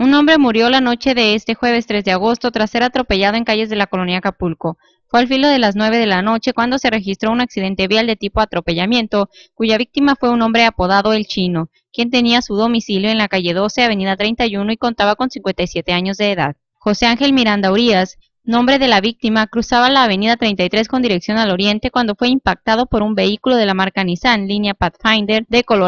Un hombre murió la noche de este jueves 3 de agosto tras ser atropellado en calles de la colonia Acapulco. Fue al filo de las 9 de la noche cuando se registró un accidente vial de tipo atropellamiento, cuya víctima fue un hombre apodado El Chino, quien tenía su domicilio en la calle 12, avenida 31 y contaba con 57 años de edad. José Ángel Miranda Urias, nombre de la víctima, cruzaba la avenida 33 con dirección al oriente cuando fue impactado por un vehículo de la marca Nissan, línea Pathfinder, de color